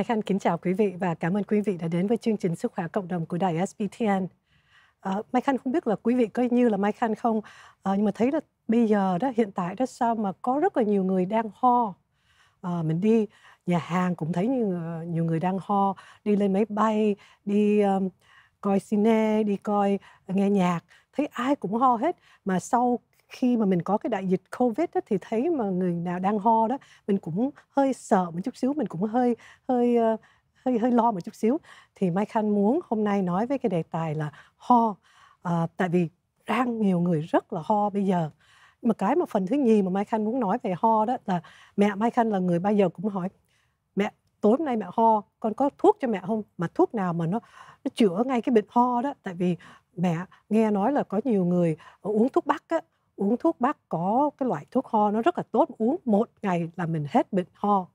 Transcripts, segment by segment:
Mai Khanh kính chào quý vị và cảm ơn quý vị đã đến với chương trình Sức khỏe cộng đồng của đài SBTN. À, Mai Khanh không biết là quý vị có như là Mai Khanh không, à, nhưng mà thấy là bây giờ đó hiện tại đó sao mà có rất là nhiều người đang ho. À, mình đi nhà hàng cũng thấy nhiều, nhiều người đang ho, đi lên máy bay, đi um, coi cine, đi coi nghe nhạc, thấy ai cũng ho hết. Mà sau khi mà mình có cái đại dịch covid đó, thì thấy mà người nào đang ho đó mình cũng hơi sợ một chút xíu mình cũng hơi hơi ờ, hơi hơi lo một chút xíu thì mai khanh muốn hôm nay nói với cái đề tài là ho à, tại vì đang nhiều người rất là ho bây giờ mà cái mà phần thứ nhì mà mai khanh muốn nói về ho đó là mẹ mai khanh là người bao giờ cũng hỏi mẹ tối hôm nay mẹ ho con có thuốc cho mẹ không mà thuốc nào mà nó nó chữa ngay cái bệnh ho đó tại vì mẹ nghe nói là có nhiều người uống thuốc bắc á, uống thuốc bác có cái loại thuốc ho nó rất là tốt uống một ngày là mình hết bệnh ho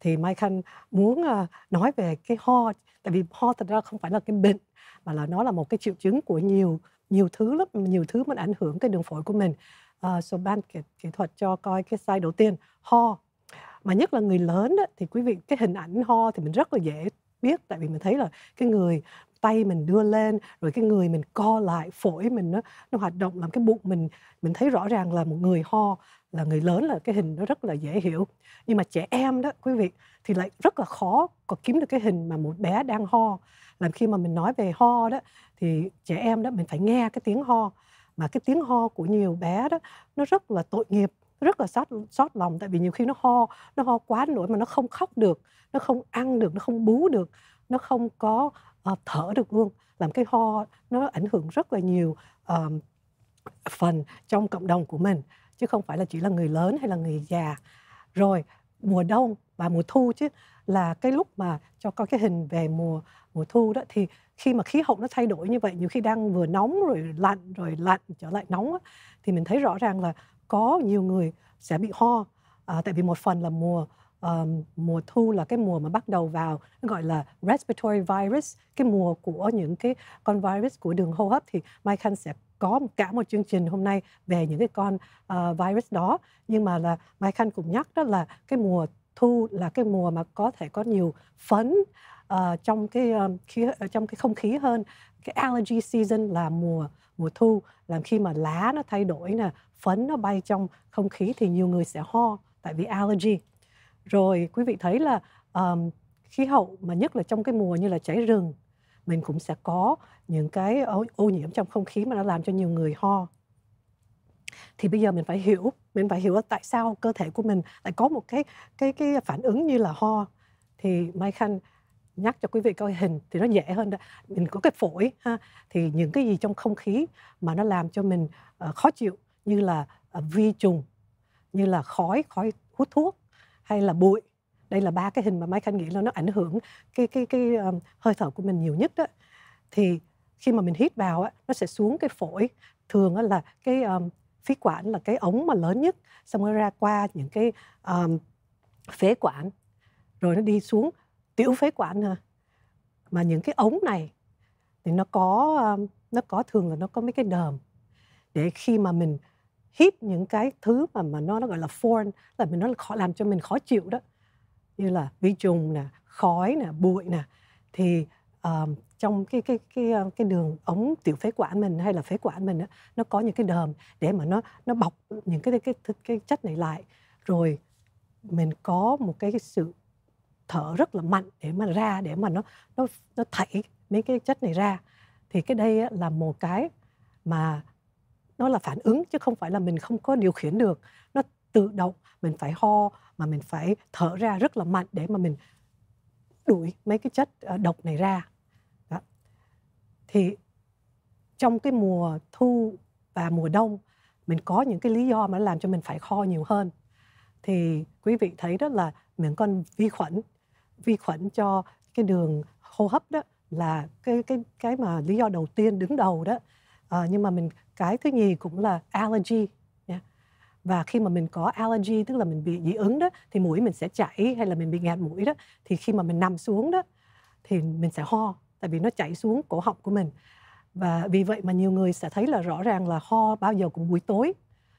thì mai khanh muốn à, nói về cái ho tại vì ho thật ra không phải là cái bệnh mà là nó là một cái triệu chứng của nhiều nhiều thứ lắm nhiều thứ mà ảnh hưởng cái đường phổi của mình uh, so ban kỹ, kỹ thuật cho coi cái slide đầu tiên ho mà nhất là người lớn đó, thì quý vị cái hình ảnh ho thì mình rất là dễ biết tại vì mình thấy là cái người tay mình đưa lên rồi cái người mình co lại phổi mình nó nó hoạt động làm cái bụng mình mình thấy rõ ràng là một người ho là người lớn là cái hình nó rất là dễ hiểu nhưng mà trẻ em đó quý vị thì lại rất là khó có kiếm được cái hình mà một bé đang ho làm khi mà mình nói về ho đó thì trẻ em đó mình phải nghe cái tiếng ho mà cái tiếng ho của nhiều bé đó nó rất là tội nghiệp rất là xót xót lòng tại vì nhiều khi nó ho nó ho quá nổi mà nó không khóc được nó không ăn được nó không bú được nó không có uh, thở được luôn làm cái ho nó ảnh hưởng rất là nhiều uh, phần trong cộng đồng của mình chứ không phải là chỉ là người lớn hay là người già rồi mùa đông và mùa thu chứ là cái lúc mà cho có cái hình về mùa mùa thu đó thì khi mà khí hậu nó thay đổi như vậy nhiều khi đang vừa nóng rồi lạnh rồi lạnh trở lại nóng đó, thì mình thấy rõ ràng là có nhiều người sẽ bị ho à, tại vì một phần là mùa um, mùa thu là cái mùa mà bắt đầu vào gọi là respiratory virus cái mùa của những cái con virus của đường hô hấp thì Mai Khanh sẽ có cả một chương trình hôm nay về những cái con uh, virus đó nhưng mà là Mai Khanh cũng nhắc đó là cái mùa thu là cái mùa mà có thể có nhiều phấn uh, trong cái um, khí, trong cái không khí hơn cái allergy season là mùa mùa thu làm khi mà lá nó thay đổi nè phấn nó bay trong không khí thì nhiều người sẽ ho tại vì allergy rồi quý vị thấy là um, khí hậu mà nhất là trong cái mùa như là cháy rừng mình cũng sẽ có những cái ô, ô nhiễm trong không khí mà nó làm cho nhiều người ho thì bây giờ mình phải hiểu mình phải hiểu tại sao cơ thể của mình lại có một cái cái cái phản ứng như là ho thì Mai Khanh nhắc cho quý vị coi hình thì nó dễ hơn đó. mình có cái phổi ha thì những cái gì trong không khí mà nó làm cho mình uh, khó chịu như là uh, vi trùng như là khói khói hút thuốc hay là bụi đây là ba cái hình mà Mai Khanh nghĩ là nó ảnh hưởng cái cái cái um, hơi thở của mình nhiều nhất đó thì khi mà mình hít vào á, nó sẽ xuống cái phổi thường á, là cái um, phế quản là cái ống mà lớn nhất xong nó ra qua những cái um, phế quản rồi nó đi xuống tiểu phế quản hả à. mà những cái ống này thì nó có um, nó có thường là nó có mấy cái đờm để khi mà mình hít những cái thứ mà mà nó nó gọi là foreign là mình nó khó làm cho mình khó chịu đó như là vi trùng nè khói nè bụi nè thì um, trong cái cái cái ờ, cái đường ống tiểu phế quản mình hay là phế quản mình đó, nó có những cái đờm để mà nó nó bọc những cái cái cái, cái chất này lại rồi mình có một cái, cái sự thở rất là mạnh để mà ra để mà nó nó nó thảy mấy cái chất này ra thì cái đây là một cái mà nó là phản ứng chứ không phải là mình không có điều khiển được nó tự động mình phải ho mà mình phải thở ra rất là mạnh để mà mình đuổi mấy cái chất ờ, độc này ra đó. thì trong cái mùa thu và mùa đông mình có những cái lý do mà làm cho mình phải ho nhiều hơn thì quý vị thấy đó là những con vi khuẩn vi khuẩn cho cái đường hô hấp đó là cái cái cái mà lý do đầu tiên đứng đầu đó à, nhưng mà mình cái thứ nhì cũng là allergy yeah. và khi mà mình có allergy tức là mình bị dị ứng đó thì mũi mình sẽ chảy hay là mình bị nghẹt mũi đó thì khi mà mình nằm xuống đó thì mình sẽ ho tại vì nó chảy xuống cổ họng của mình và vì vậy mà nhiều người sẽ thấy là rõ ràng là ho bao giờ cũng buổi tối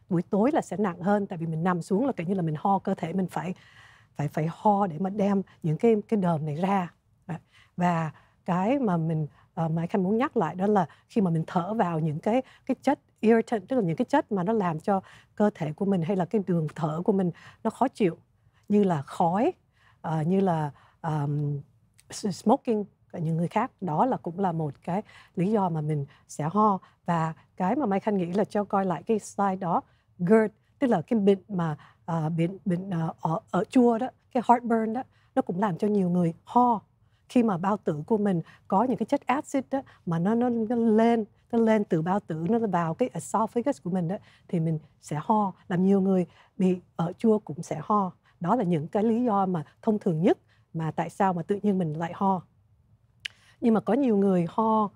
buổi tối là sẽ nặng hơn tại vì mình nằm xuống là kiểu như là mình ho cơ thể mình phải phải phải ho để mà đem những cái cái đờm này ra và cái mà mình uh, mà khanh muốn nhắc lại đó là khi mà mình thở vào những cái cái chất irritant tức là những cái chất mà nó làm cho cơ thể của mình hay là cái đường thở của mình nó khó chịu như là khói uh, như là um, smoking những người khác đó là cũng là một cái lý do mà mình sẽ ho và cái mà mai khanh nghĩ là cho coi lại cái slide đó GERD tức là cái bệnh mà uh, bệnh bệnh uh, ở, ở chua đó cái heartburn đó nó cũng làm cho nhiều người ho khi mà bao tử của mình có những cái chất acid đó, mà nó, nó nó lên nó lên từ bao tử nó vào cái esophagus của mình đó thì mình sẽ ho làm nhiều người bị ở chua cũng sẽ ho đó là những cái lý do mà thông thường nhất mà tại sao mà tự nhiên mình lại ho nhưng mà có nhiều người ho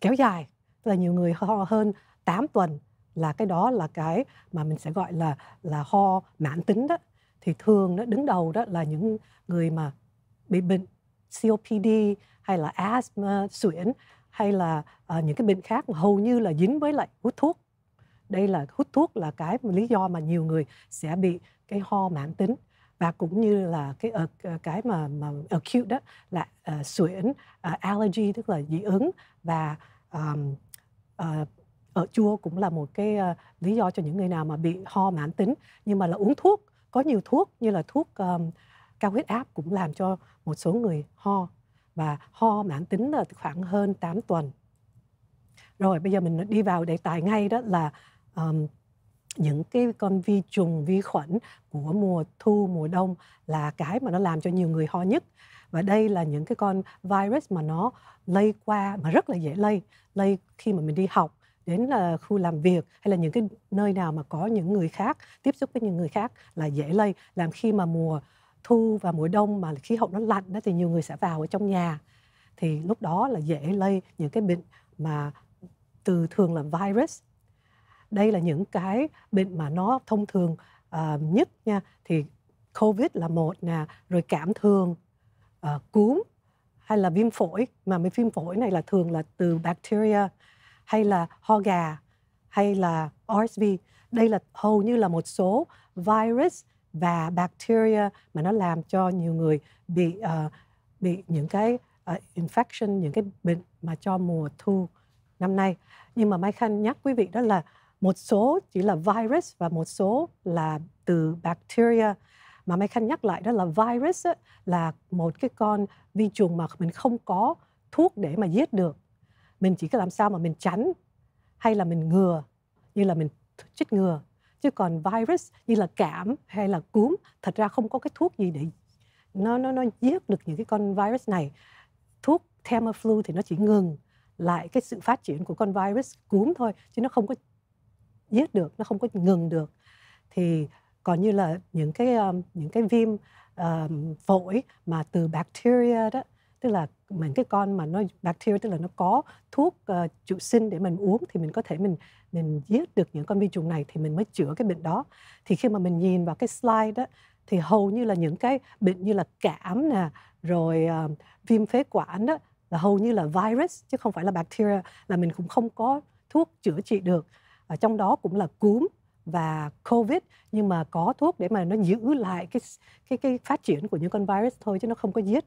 kéo dài tức là nhiều người ho hơn 8 tuần là cái đó là cái mà mình sẽ gọi là là ho mãn tính đó thì thường nó đứng đầu đó là những người mà bị bệnh COPD hay là asthma suyễn hay là uh, những cái bệnh khác mà hầu như là dính với lại hút thuốc đây là hút thuốc là cái lý do mà nhiều người sẽ bị cái ho mãn tính và cũng như là cái ờ, ờ, cái mà mà acute đó là uh, suyễn uh, allergy tức là dị ứng và um, uh, ở chua cũng là một cái uh, lý do cho những người nào mà bị ho mãn tính nhưng mà là uống thuốc có nhiều thuốc như là thuốc um, cao huyết áp cũng làm cho một số người ho và ho mãn tính là khoảng hơn 8 tuần. Rồi bây giờ mình đi vào đề tài ngay đó là um, những cái con vi trùng vi khuẩn của mùa thu mùa đông là cái mà nó làm cho nhiều người ho nhất và đây là những cái con virus mà nó lây qua mà rất là dễ lây lây khi mà mình đi học đến là khu làm việc hay là những cái nơi nào mà có những người khác tiếp xúc với những người khác là dễ lây làm khi mà mùa thu và mùa đông mà khí hậu nó lạnh đó thì nhiều người sẽ vào ở trong nhà thì lúc đó là dễ lây những cái bệnh mà từ thường là virus đây là những cái bệnh mà nó thông thường uh, nhất nha thì covid là một nè rồi cảm thường uh, cúm hay là viêm phổi mà mấy viêm phổi này là thường là từ bacteria hay là ho gà hay là RSV đây là hầu như là một số virus và bacteria mà nó làm cho nhiều người bị uh, bị những cái uh, infection những cái bệnh mà cho mùa thu năm nay nhưng mà Mai Khanh nhắc quý vị đó là một số chỉ là virus và một số là từ bacteria mà Mai Khanh nhắc lại đó là virus ấy, là một cái con vi trùng mà mình không có thuốc để mà giết được mình chỉ có làm sao mà mình tránh hay là mình ngừa như là mình chích ngừa chứ còn virus như là cảm hay là cúm thật ra không có cái thuốc gì để nó nó nó giết được những cái con virus này thuốc Tamiflu thì nó chỉ ngừng lại cái sự phát triển của con virus cúm thôi chứ nó không có giết được nó không có ngừng được thì còn như là những cái um, những cái viêm um, phổi mà từ bacteria đó tức là mình cái con mà nó bacteria tức là nó có thuốc uh, ờ, trụ sinh để mình uống thì mình có thể mình mình giết được những con vi trùng này thì mình mới chữa cái bệnh đó thì khi mà mình nhìn vào cái slide đó thì hầu như là những cái bệnh như là cảm nè rồi uh, viêm phế quản đó là hầu như là virus chứ không phải là bacteria là mình cũng không có thuốc chữa trị được ở trong đó cũng là cúm và covid nhưng mà có thuốc để mà nó giữ lại cái cái cái phát triển của những con virus thôi chứ nó không có giết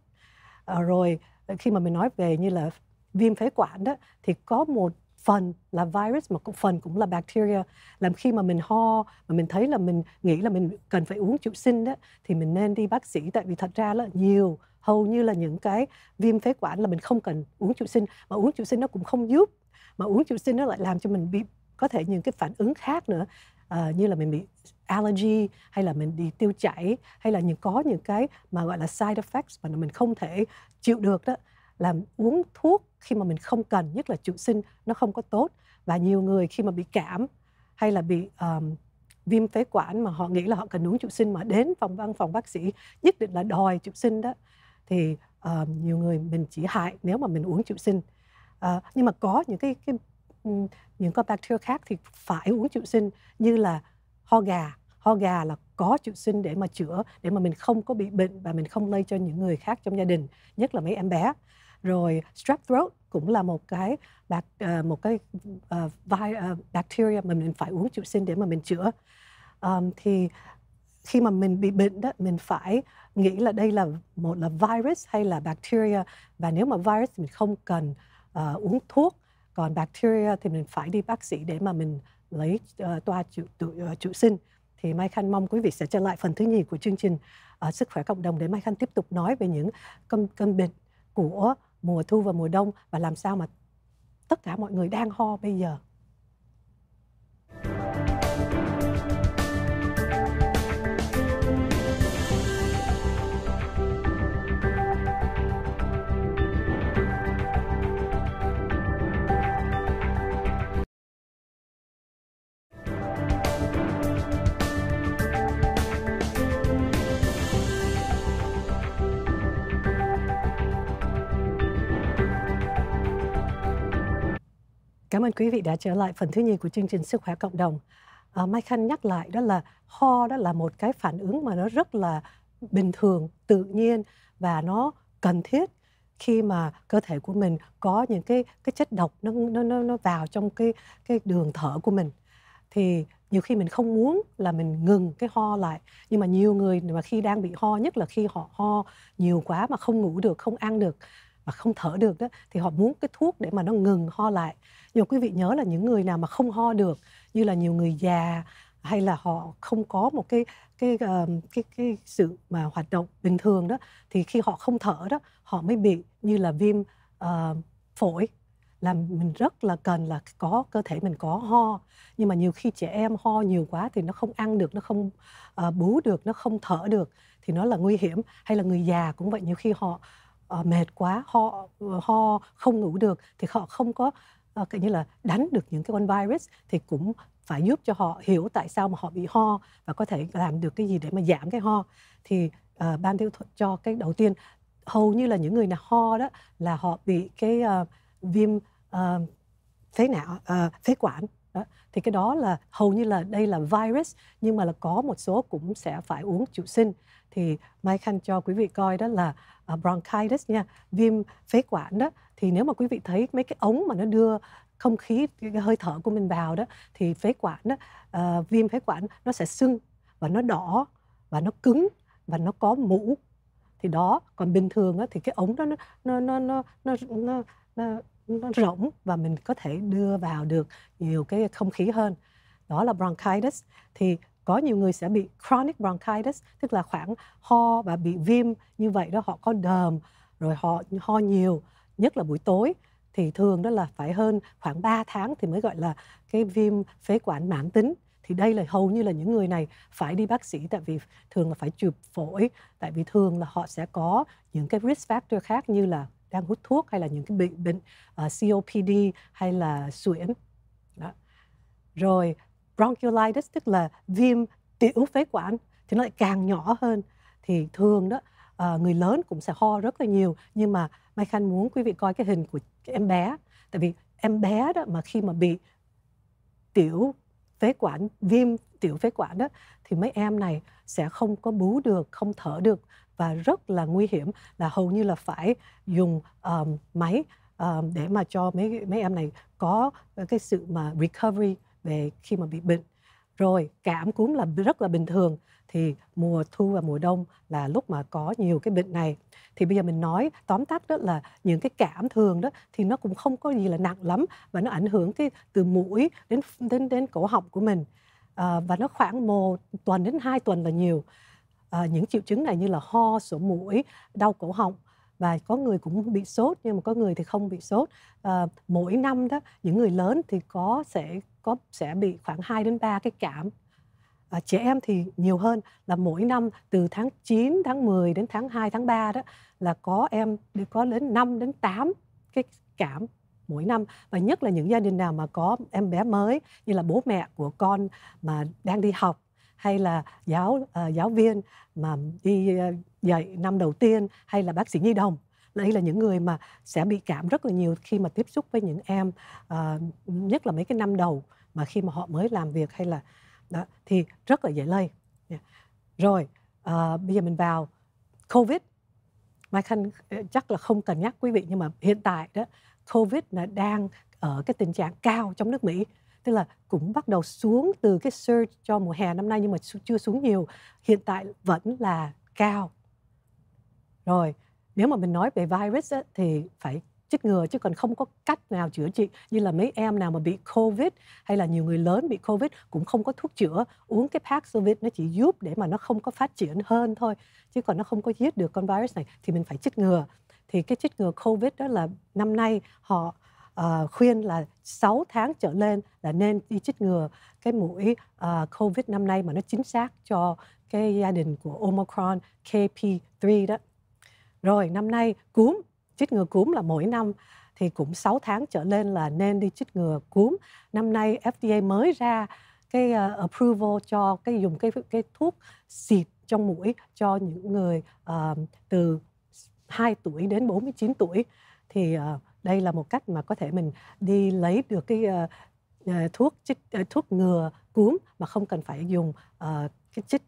à, rồi ờ, khi mà mình nói về như là viêm phế quản đó thì có một phần là virus mà cũng phần cũng là bacteria làm khi mà mình ho mà mình thấy là mình nghĩ là mình cần phải uống chịu sinh đó thì mình nên đi bác sĩ tại vì thật ra là nhiều hầu như là những cái viêm phế quản là mình không cần uống chịu sinh mà uống chịu sinh nó cũng không giúp mà uống chịu sinh nó lại làm cho mình bị có thể những cái phản ứng khác nữa uh, như là mình bị allergy hay là mình đi tiêu chảy hay là những có những cái mà gọi là side effects mà mình không thể chịu được đó làm uống thuốc khi mà mình không cần nhất là trụ sinh nó không có tốt và nhiều người khi mà bị cảm hay là bị um, viêm phế quản mà họ nghĩ là họ cần uống trụ sinh mà đến phòng văn phòng bác sĩ nhất định là đòi trụ sinh đó thì uh, nhiều người mình chỉ hại nếu mà mình uống trụ sinh uh, nhưng mà có những cái cái Ừ, những con bacteria khác thì phải uống triệu sinh như là ho gà ho gà là có triệu sinh để mà chữa để mà mình không có bị bệnh và mình không lây cho những người khác trong gia đình nhất là mấy em bé rồi strep throat cũng là một cái ờ, một cái uh, vi, uh, bacteria mà mình phải uống triệu sinh để mà mình chữa um, thì khi mà mình bị bệnh đó mình phải nghĩ là đây là một là virus hay là bacteria và nếu mà virus mình không cần uh, uống thuốc còn bacteria thì mình phải đi bác sĩ để mà mình lấy uh, toa trụ tự, uh, sinh thì Mai Khanh mong quý vị sẽ trở lại phần thứ nhì của chương trình uh, sức khỏe cộng đồng để Mai Khanh tiếp tục nói về những cân cân bệnh của mùa thu và mùa đông và làm sao mà tất cả mọi người đang ho bây giờ Cảm ơn quý vị đã trở lại phần thứ nhì của chương trình Sức khỏe cộng đồng. À, Mai Khanh nhắc lại đó là ho đó là một cái phản ứng mà nó rất là bình thường, tự nhiên và nó cần thiết khi mà cơ thể của mình có những cái cái chất độc nó nó nó, nó vào trong cái cái đường thở của mình thì nhiều khi mình không muốn là mình ngừng cái ho lại nhưng mà nhiều người mà khi đang bị ho nhất là khi họ ho nhiều quá mà không ngủ được không ăn được mà không thở được đó, thì họ muốn cái thuốc để mà nó ngừng ho lại nhưng quý vị nhớ là những người nào mà không ho được như là nhiều người già hay là họ không có một cái cái ờ, cái cái sự mà hoạt động bình thường đó thì khi họ không thở đó họ mới bị như là viêm uh, phổi là mình rất là cần là có cơ thể mình có ho nhưng mà nhiều khi trẻ em ho nhiều quá thì nó không ăn được nó không uh, bú được nó không thở được thì nó là nguy hiểm hay là người già cũng vậy nhiều khi họ Ờ, mệt quá ho ho không ngủ được thì họ không có uh, như là đánh được những cái con virus thì cũng phải giúp cho họ hiểu tại sao mà họ bị ho và có thể làm được cái gì để mà giảm cái ho thì uh, ban tiêu thuật cho cái đầu tiên hầu như là những người nào ho đó là họ bị cái uh, viêm uh, phế não uh, phế quản đó. thì cái đó là hầu như là đây là virus nhưng mà là có một số cũng sẽ phải uống chịu sinh thì Mai Khanh cho quý vị coi đó là À, bronchitis nha viêm phế quản đó thì nếu mà quý vị thấy mấy cái ống mà nó đưa không khí cái hơi thở của mình vào đó thì phế quản đó uh, viêm phế quản nó sẽ sưng và nó đỏ và nó cứng và nó có mũ thì đó còn bình thường á, thì cái ống đó nó nó nó nó nó, nó, nó nó rỗng và mình có thể đưa vào được nhiều cái không khí hơn đó là bronchitis thì có nhiều người sẽ bị chronic bronchitis tức là khoảng ho và bị viêm như vậy đó họ có đờm rồi họ ho nhiều nhất là buổi tối thì thường đó là phải hơn khoảng 3 tháng thì mới gọi là cái viêm phế quản mãn tính thì đây là hầu như là những người này phải đi bác sĩ tại vì thường là phải chụp phổi tại vì thường là họ sẽ có những cái risk factor khác như là đang hút thuốc hay là những cái bệnh bệnh uh, ờ, COPD hay là suyễn đó. rồi bronchiolitis tức là viêm tiểu phế quản thì nó lại càng nhỏ hơn thì thường đó à, người lớn cũng sẽ ho rất là nhiều nhưng mà Mai Khanh muốn quý vị coi cái hình của em bé tại vì em bé đó mà khi mà bị tiểu phế quản viêm tiểu phế quản đó thì mấy em này sẽ không có bú được không thở được và rất là nguy hiểm là hầu như là phải dùng um, máy um, để mà cho mấy mấy em này có cái sự mà recovery về khi mà bị bệnh rồi cảm cúm là rất là bình thường thì mùa thu và mùa đông là lúc mà có nhiều cái bệnh này thì bây giờ mình nói tóm tắt đó là những cái cảm thường đó thì nó cũng không có gì là nặng lắm và nó ảnh hưởng cái từ mũi đến đến đến cổ họng của mình à, và nó khoảng một tuần đến hai tuần là nhiều à, những triệu chứng này như là ho sổ mũi đau cổ họng và có người cũng bị sốt nhưng mà có người thì không bị sốt à, mỗi năm đó những người lớn thì có sẽ có sẽ bị khoảng 2 đến 3 cái cảm à, trẻ em thì nhiều hơn là mỗi năm từ tháng 9, tháng 10 đến tháng 2, tháng 3 đó là có em đều có đến 5 đến 8 cái cảm mỗi năm và nhất là những gia đình nào mà có em bé mới như là bố mẹ của con mà đang đi học hay là giáo uh, giáo viên mà đi uh, dạy năm đầu tiên hay là bác sĩ nhi đồng đây là những người mà sẽ bị cảm rất là nhiều khi mà tiếp xúc với những em uh, nhất là mấy cái năm đầu mà khi mà họ mới làm việc hay là đó thì rất là dễ lây yeah. rồi à, bây giờ mình vào covid mai khanh ờ, chắc là không cần nhắc quý vị nhưng mà hiện tại đó covid là đang ở cái tình trạng cao trong nước mỹ tức là cũng bắt đầu xuống từ cái surge cho mùa hè năm nay nhưng mà chưa xuống nhiều hiện tại vẫn là cao rồi nếu mà mình nói về virus á, thì phải chích ngừa chứ còn không có cách nào chữa trị như là mấy em nào mà bị covid hay là nhiều người lớn bị covid cũng không có thuốc chữa uống cái Paxlovid nó chỉ giúp để mà nó không có phát triển hơn thôi chứ còn nó không có giết được con virus này thì mình phải chích ngừa thì cái chích ngừa covid đó là năm nay họ uh, khuyên là 6 tháng trở lên là nên đi chích ngừa cái mũi uh, covid năm nay mà nó chính xác cho cái gia đình của omicron kp 3 đó rồi năm nay cúm chích ngừa cúm là mỗi năm thì cũng 6 tháng trở lên là nên đi chích ngừa cúm. Năm nay FDA mới ra cái uh, approval cho cái dùng cái cái thuốc xịt trong mũi cho những người uh, từ 2 tuổi đến 49 tuổi thì uh, đây là một cách mà có thể mình đi lấy được cái uh, thuốc chích uh, thuốc ngừa cúm mà không cần phải dùng uh, cái chích.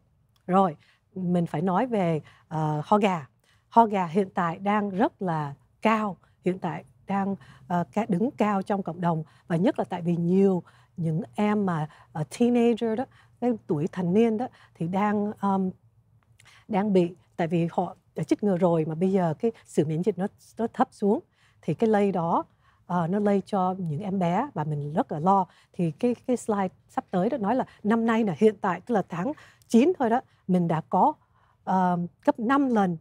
Rồi, mình phải nói về uh, ho gà. Ho gà hiện tại đang rất là cao hiện tại đang uh, đứng cao trong cộng đồng và nhất là tại vì nhiều những em mà uh, teenager đó cái tuổi thành niên đó thì đang um, đang bị tại vì họ đã chích ngừa rồi mà bây giờ cái sự miễn dịch nó nó thấp xuống thì cái lây đó uh, nó lây cho những em bé và mình rất là lo thì cái cái slide sắp tới đó nói là năm nay là hiện tại tức là tháng 9 thôi đó mình đã có uh, gấp 5 lần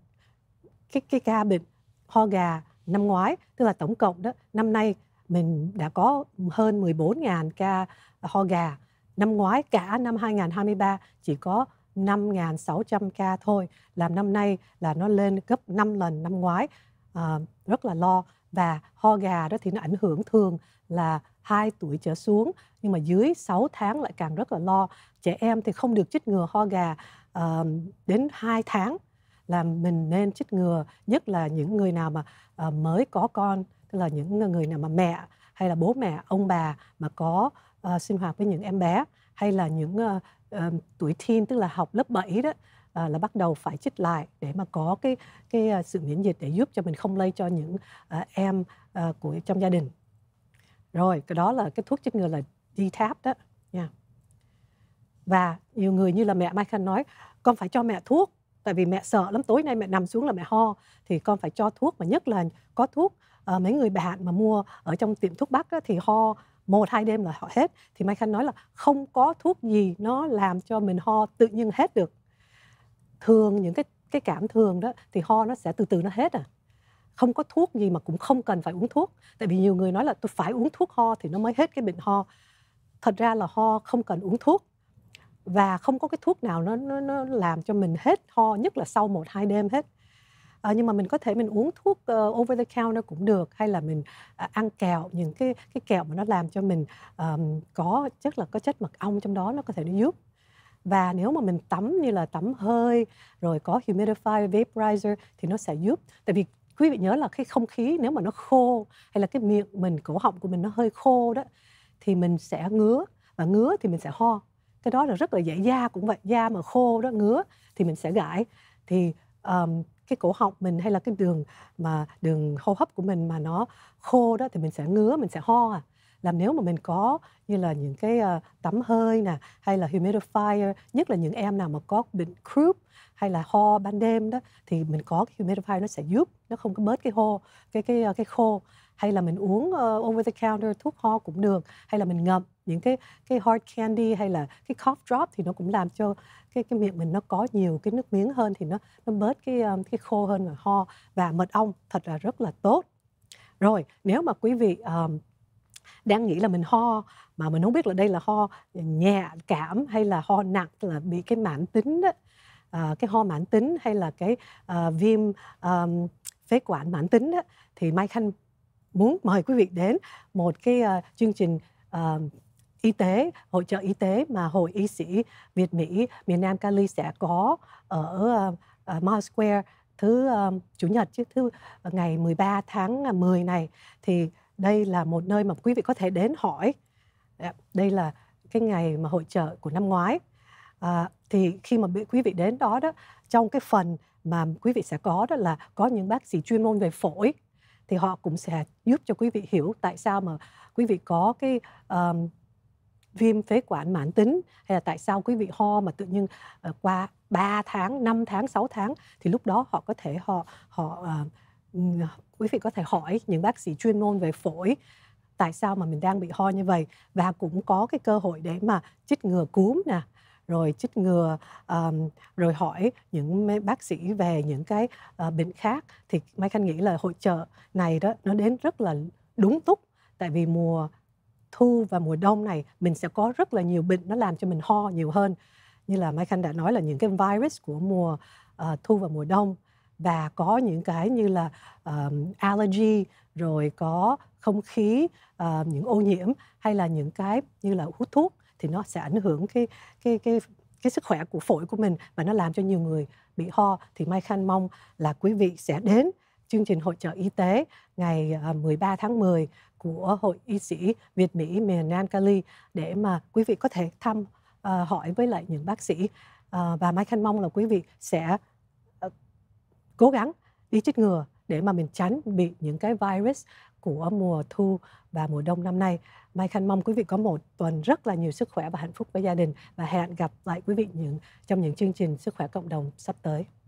cái cái ca bệnh ho gà năm ngoái, tức là tổng cộng đó năm nay mình đã có hơn 14.000 ca ho gà. Năm ngoái cả năm 2023 chỉ có 5.600 ca thôi, làm năm nay là nó lên gấp 5 lần năm ngoái. À, rất là lo và ho gà đó thì nó ảnh hưởng thường là 2 tuổi trở xuống nhưng mà dưới 6 tháng lại càng rất là lo. Trẻ em thì không được chích ngừa ho gà uh, đến 2 tháng là mình nên chích ngừa nhất là những người nào mà uh, mới có con tức là những người nào mà mẹ hay là bố mẹ ông bà mà có uh, sinh hoạt với những em bé hay là những uh, uh, tuổi teen tức là học lớp 7 đó À, là bắt đầu phải chích lại để mà có cái cái uh, sự miễn dịch để giúp cho mình không lây cho những uh, em uh, của trong gia đình rồi cái đó là cái thuốc chích ngừa là DTaP đó nha yeah. và nhiều người như là mẹ Mai Michael nói con phải cho mẹ thuốc tại vì mẹ sợ lắm tối nay mẹ nằm xuống là mẹ ho thì con phải cho thuốc mà nhất là có thuốc à, mấy người bạn mà mua ở trong tiệm thuốc bắc á, thì ho một hai đêm là họ hết thì mai khanh nói là không có thuốc gì nó làm cho mình ho tự nhiên hết được thường những cái cái cảm thường đó thì ho nó sẽ từ từ nó hết à không có thuốc gì mà cũng không cần phải uống thuốc tại vì nhiều người nói là tôi phải uống thuốc ho thì nó mới hết cái bệnh ho thật ra là ho không cần uống thuốc và không có cái thuốc nào nó nó, nó làm cho mình hết ho nhất là sau một hai đêm hết à, nhưng mà mình có thể mình uống thuốc uh, over the counter cũng được hay là mình uh, ăn kẹo những cái cái kẹo mà nó làm cho mình um, có chất là có chất mật ong trong đó nó có thể nó giúp và nếu mà mình tắm như là tắm hơi rồi có humidifier vaporizer thì nó sẽ giúp tại vì quý vị nhớ là cái không khí nếu mà nó khô hay là cái miệng mình cổ họng của mình nó hơi khô đó thì mình sẽ ngứa và ngứa thì mình sẽ ho cái đó là rất là dễ da cũng vậy da mà khô đó ngứa thì mình sẽ gãi thì um, cái cổ họng mình hay là cái đường mà đường hô hấp của mình mà nó khô đó thì mình sẽ ngứa mình sẽ ho à là nếu mà mình có như là những cái uh, tắm hơi nè hay là humidifier nhất là những em nào mà có bệnh croup hay là ho ban đêm đó thì mình có cái humidifier nó sẽ giúp nó không có bớt cái ho cái cái ờ, cái khô hay là mình uống uh, over the counter thuốc ho cũng được hay là mình ngậm những cái cái hard candy hay là cái cough drop thì nó cũng làm cho cái cái miệng mình nó có nhiều cái nước miếng hơn thì nó nó bớt cái um, cái khô hơn và ho và mật ong thật là rất là tốt rồi nếu mà quý vị um, đang nghĩ là mình ho mà mình không biết là đây là ho nhẹ cảm hay là ho nặng là bị cái mãn tính đó à, cái ho mãn tính hay là cái à, viêm à, phế quản mãn tính đó, thì Mai Khanh muốn mời quý vị đến một cái uh, chương trình uh, y tế hỗ trợ y tế mà hội y sĩ Việt Mỹ miền Nam Cali sẽ có ở uh, uh, Mile Square thứ uh, chủ nhật chứ thứ uh, ngày 13 tháng 10 à, này thì đây là một nơi mà quý vị có thể đến hỏi dạ, đây là cái ngày mà hội trợ của năm ngoái à, thì khi mà quý vị đến đó đó trong cái phần mà quý vị sẽ có đó là có những bác sĩ chuyên môn về phổi thì họ cũng sẽ giúp cho quý vị hiểu tại sao mà quý vị có cái um, viêm phế quản mãn tính hay là tại sao quý vị ho mà tự nhiên uh, qua 3 tháng, 5 tháng, 6 tháng thì lúc đó họ có thể họ họ ờ, uh, quý vị có thể hỏi những bác sĩ chuyên môn về phổi tại sao mà mình đang bị ho như vậy và cũng có cái cơ hội để mà chích ngừa cúm nè rồi chích ngừa um, rồi hỏi những bác sĩ về những cái uh, bệnh khác thì mai khanh nghĩ là hội trợ này đó nó đến rất là đúng túc tại vì mùa thu và mùa đông này mình sẽ có rất là nhiều bệnh nó làm cho mình ho nhiều hơn như là mai khanh đã nói là những cái virus của mùa uh, thu và mùa đông và có những cái như là um, allergy rồi có không khí uh, những ô nhiễm hay là những cái như là hút thuốc thì nó sẽ ảnh hưởng cái cái cái cái sức khỏe của phổi của mình và nó làm cho nhiều người bị ho thì Mai Khanh mong là quý vị sẽ đến chương trình hội trợ y tế ngày 13 ờ, tháng 10 của Hội Y sĩ Việt Mỹ miền Nam Cali để mà quý vị có thể thăm uh, hỏi với lại những bác sĩ uh, và Mai Khanh mong là quý vị sẽ cố gắng đi chích ngừa để mà mình tránh bị những cái virus của mùa thu và mùa đông năm nay. Mai Khanh mong quý vị có một tuần rất là nhiều sức khỏe và hạnh phúc với gia đình và hẹn gặp lại quý vị những trong những chương trình sức khỏe cộng đồng sắp tới.